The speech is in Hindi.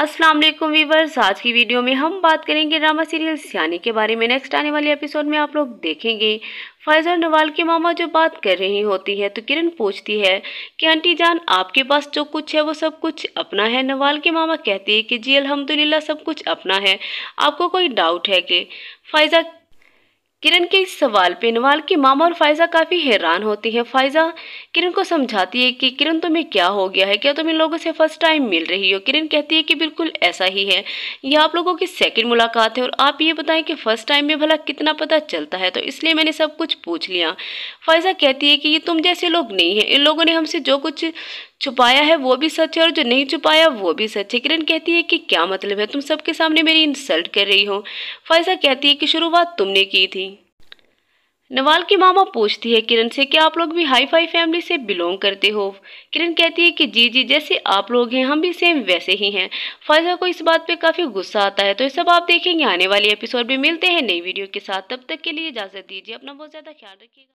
अस्सलाम वालेकुम वीवर्स आज की वीडियो में हम बात करेंगे ड्रामा सीरियल सियानी के बारे में नेक्स्ट आने वाले एपिसोड में आप लोग देखेंगे फैजल और नवाल की मामा जो बात कर रही होती है तो किरण पूछती है कि आंटी जान आपके पास जो कुछ है वो सब कुछ अपना है नवाल के मामा कहती है कि जी अलहमदिल्ला सब कुछ अपना है आपको कोई डाउट है कि फैज़ा किरण के इस सवाल पे नवाल की मामा और फायजा काफ़ी हैरान होती है फायजा किरण को समझाती है कि किरण तुम्हें क्या हो गया है क्या तुम इन लोगों से फर्स्ट टाइम मिल रही हो किरण कहती है कि बिल्कुल ऐसा ही है यह आप लोगों की सेकंड मुलाकात है और आप ये बताएं कि फ़र्स्ट टाइम में भला कितना पता चलता है तो इसलिए मैंने सब कुछ पूछ लिया फायजा कहती है कि ये तुम जैसे लोग नहीं हैं इन लोगों ने हमसे जो कुछ छुपाया है वो भी सच है और जो नहीं छुपाया वो भी सच है किरण कहती है कि क्या मतलब है तुम सबके सामने मेरी इंसल्ट कर रही हो फायजा कहती है कि शुरुआत तुमने की थी नवाल की मामा पूछती है किरण से कि आप लोग भी हाई फाई फैमिली से बिलोंग करते हो किरण कहती है कि जी जी जैसे आप लोग हैं हम भी सेम वैसे ही हैं फायजा को इस बात पे काफ़ी गुस्सा आता है तो ये सब आप देखेंगे आने वाले एपिसोड में मिलते हैं नई वीडियो के साथ तब तक के लिए इजाज़त दीजिए अपना बहुत ज़्यादा ख्याल रखिएगा